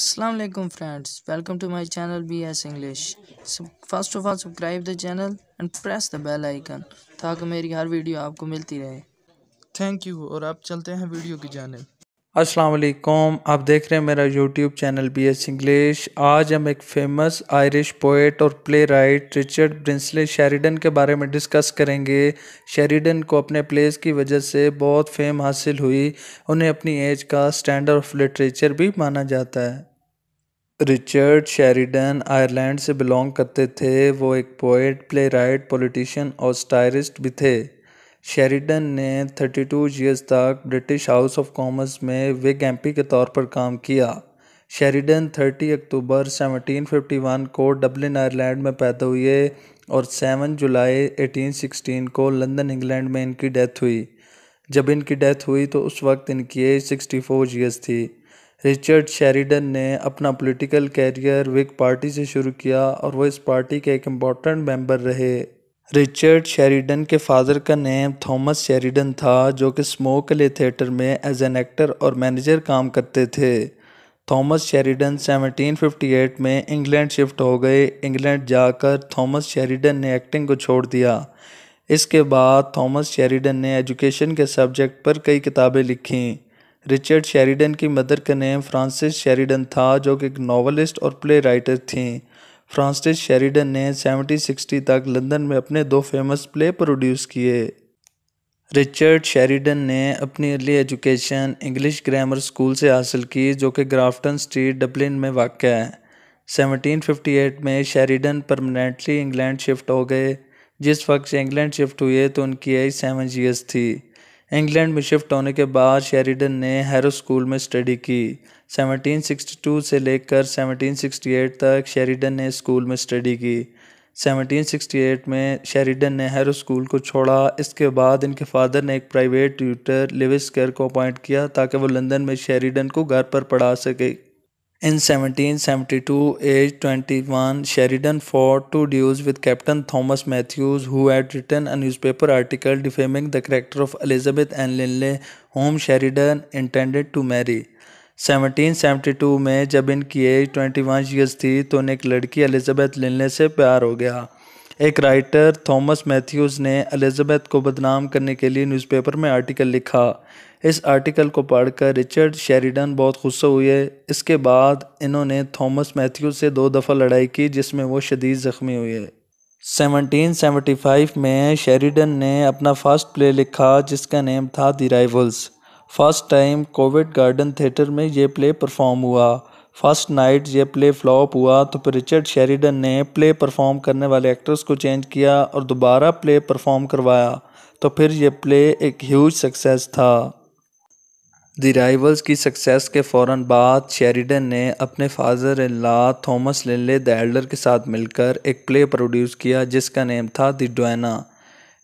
अस्सलाम वालेकुम friends welcome to my channel B S English first of all subscribe the channel and press the bell icon ताकि मेरी हर video आपको मिलती रहे थैंक यू और आप चलते हैं वीडियो की जानब अस्सलाम वालेकुम आप देख रहे हैं मेरा YouTube channel B S English आज हम एक फेमस आयरिश पोइट और playwright Richard Brinsley Sheridan के बारे में डिस्कस करेंगे शेरिडन को अपने प्लेस की वजह से बहुत फेम हासिल हुई उन्हें अपनी एज का स्टैंडर्ड ऑफ लिटरेचर भी माना जाता है रिचर्ड शेरिडन आयरलैंड से बिलोंग करते थे वो एक पोइट प्ले राइट पोलिटिशन और स्टायरिस्ट भी थे शेरिडन ने 32 ईयर्स तक ब्रिटिश हाउस ऑफ कॉमर्स में विग एम के तौर पर काम किया शेरिडन 30 अक्टूबर 1751 को डबलिन आयरलैंड में पैदा हुए और 7 जुलाई 1816 को लंदन इंग्लैंड में इनकी डेथ हुई जब इनकी डेथ हुई तो उस वक्त इनकी एज फोर ईयर्स थी रिचर्ड शेरिडन ने अपना पॉलिटिकल कैरियर विक पार्टी से शुरू किया और वो इस पार्टी के एक इम्पॉर्टेंट मेंबर रहे रिचर्ड शेरिडन के फादर का नेम थॉमस शेरिडन था जो कि स्मोकले थिएटर में एज एन एक्टर और मैनेजर काम करते थे थॉमस शेरिडन 1758 में इंग्लैंड शिफ्ट हो गए इंग्लैंड जाकर थॉमस शेरिडन ने एक्टिंग को छोड़ दिया इसके बाद थॉमस शेरिडन ने एजुकेशन के सब्जेक्ट पर कई किताबें लिखीं रिचर्ड शेरिडन की मदर का नेम फ्रांसिस शेरिडन था जो कि एक नावलिस्ट और प्ले राइटर थी फ्रांसिस शेरिडन ने सेवनटीन सिक्सटी तक लंदन में अपने दो फेमस प्ले प्रोड्यूस किए रिचर्ड शेरिडन ने अपनी early education English grammar school से हासिल की जो कि ग्राफ्टन स्ट्रीट डबलिन में वाक़ है 1758 में शेरिडन परमानेंटली इंग्लैंड शिफ्ट हो गए जिस वक्त से इंग्लैंड शिफ्ट हुए तो उनकी एज सेवन ईयर्स थी इंग्लैंड में शिफ्ट होने के बाद शेरिडन ने हैरो स्कूल में स्टडी की 1762 से लेकर 1768 तक शेरिडन ने स्कूल में स्टडी की 1768 में शेरिडन ने हैरो स्कूल को छोड़ा इसके बाद इनके फादर ने एक प्राइवेट ट्यूटर लिविस को अपॉइंट किया ताकि वो लंदन में शेरिडन को घर पर पढ़ा सके In 1772, aged 21, Sheridan fought two duels with Captain Thomas Matthews, who had written a newspaper article defaming the character of Elizabeth Ann Linley, whom Sheridan intended to marry. 1772 में जब इनकी एज 21 ईयर्स थी तो उन्हें एक लड़की एलिजाबेथ लिनले से प्यार हो गया एक राइटर थॉमस मैथ्यूज़ ने एलिजाबेथ को बदनाम करने के लिए न्यूज़पेपर में आर्टिकल लिखा इस आर्टिकल को पढ़कर रिचर्ड शेरिडन बहुत गुस्से हुए इसके बाद इन्होंने थॉमस मैथ्यूज से दो दफ़ा लड़ाई की जिसमें वो शदीद ज़ख्मी हुए 1775 में शेरिडन ने अपना फर्स्ट प्ले लिखा जिसका नेम था the Rivals first time Covent garden theatre में ये प्ले परफॉर्म हुआ फर्स्ट नाइट ये प्ले फ्लॉप हुआ तो फिर रिचर्ड शेरिडन ने प्ले परफॉर्म करने वाले एक्टर्स को चेंज किया और दोबारा प्ले परफॉर्म करवाया तो फिर ये प्ले एक ह्यूज सक्सेस था द राइवल्स की सक्सेस के फ़ौर बाद शेरिडन ने अपने father in Thomas Linley the elder के साथ मिलकर एक प्ले प्रोड्यूस किया जिसका नेम था द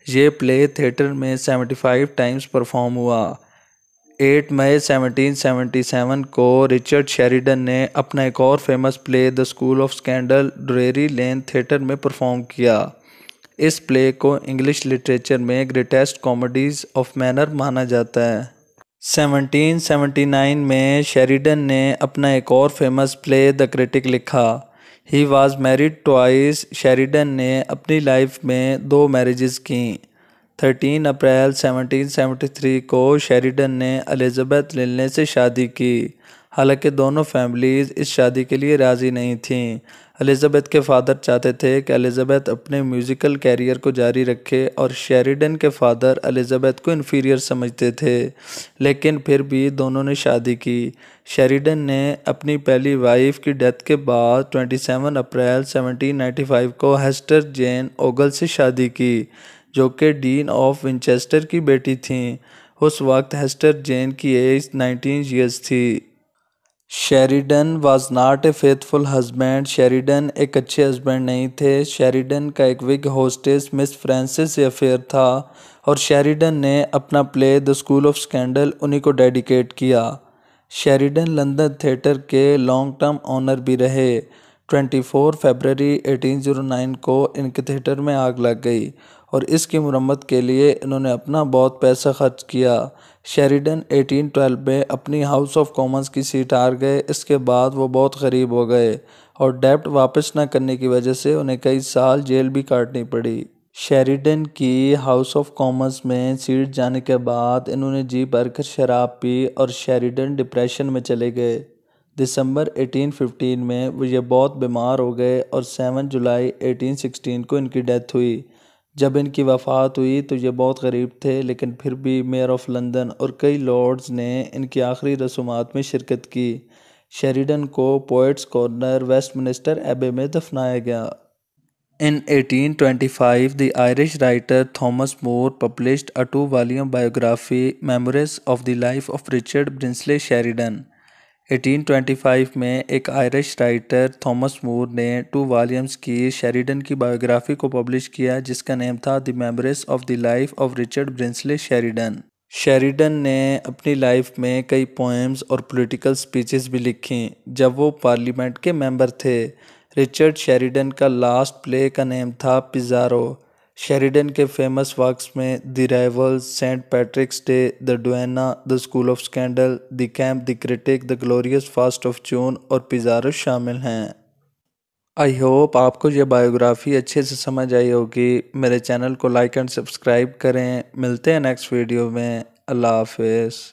ये प्ले थिएटर में सेवेंटी फाइव टाइम्स परफॉर्म हुआ eight May seventeen seventy seven को रिचर्ड शेरिडन ने अपना एक और famous play the school of scandal Drury Lane theatre में परफॉर्म किया इस प्ले को इंग्लिश लिटरेचर में ग्रेटेस्ट कॉमेडीज ऑफ मैनर माना जाता है 1779 में शेरिडन ने अपना एक और फेमस प्ले द क्रिटिक लिखा ही वॉज मैरिड ट्वाइस शेरिडन ने अपनी लाइफ में दो मैरिजेस कीं 13 अप्रैल 1773 को शेरिडन ने एलिजाबेथ लिलने से शादी की हालांकि दोनों फैमिलीज़ इस शादी के लिए राज़ी नहीं थीं एलिजाबेथ के फादर चाहते थे कि एलिजाबेथ अपने म्यूज़िकल कैरियर को जारी रखे और शेरिडन के फादर एलिजाबेथ को इन्फीरियर समझते थे लेकिन फिर भी दोनों ने शादी की शेरिडन ने अपनी पहली वाइफ की डेथ के बाद 27 अप्रैल 1795 को हेस्टर जेन ओगल से शादी की जो कि डीन ऑफ विंचेस्टर की बेटी थीं उस वक्त हेस्टर जेन की एज नाइनटीन ईयर्स थी Sheridan was not a faithful husband Sheridan एक अच्छे हस्बैंड नहीं थे शेरिडन का एक विग होस्टेस मिस फ्रांसिस से अफेयर था और शेरिडन ने अपना play the school of Scandal उन्हीं को डेडिकेट किया शेरिडन लंदन थिएटर के लॉन्ग टर्म ऑनर भी रहे 24 फरवरी 1809 को इनके थिएटर में आग लग गई और इसकी मरम्मत के लिए इन्होंने अपना बहुत पैसा खर्च किया शेरिडन 1812 में अपनी हाउस ऑफ कॉमन्स की सीट हार गए इसके बाद वो बहुत गरीब हो गए और डेप्ट वापस न करने की वजह से उन्हें कई साल जेल भी काटनी पड़ी शेरिडन की हाउस ऑफ कॉमर्स में सीट जाने के बाद इन्होंने जी भरकर शराब पी और शेरिडन डिप्रेशन में चले गए दिसंबर 1815 में ये बहुत बीमार हो गए और 7 जुलाई 1816 को इनकी डेथ हुई जब इनकी वफ़ात हुई तो ये बहुत गरीब थे लेकिन फिर भी मेयर ऑफ लंदन और कई लॉर्ड्स ने इनकी आखिरी रसूमात में शिरकत की शेरिडन को पोइट्स कॉर्नर वेस्ट मिनिस्टर एबे में दफनाया गया in 1825, five the Irish writer Thomas Moore publish a two volume biography Memoirs of the Life of Richard Brinsley Sheridan. 1825 में एक आयरिश राइटर थॉमस मूर ने टू वॉल्यूम्स की शेरिडन की बायोग्राफी को पब्लिश किया जिसका नेम था The Memories of the Life of Richard Brinsley Sheridan Sheridan ने अपनी लाइफ में कई पोएम्स और पॉलिटिकल स्पीचेस भी लिखी जब वो पार्लियामेंट के मेंबर थे रिचर्ड शेरिडन का लास्ट प्ले का नेम था पिज़ारो शेरिडन के फेमस वर्क्स में The Rivals Saint Patrick's Day The Duenna The school of Scandal The Camp The Critic The Glorious First of June और Pizarro शामिल हैं I hope आपको यह बायोग्राफी अच्छे से समझ आई होगी मेरे चैनल को लाइक एंड सब्सक्राइब करें मिलते हैं नेक्स्ट वीडियो में अल्लाह हाफिज़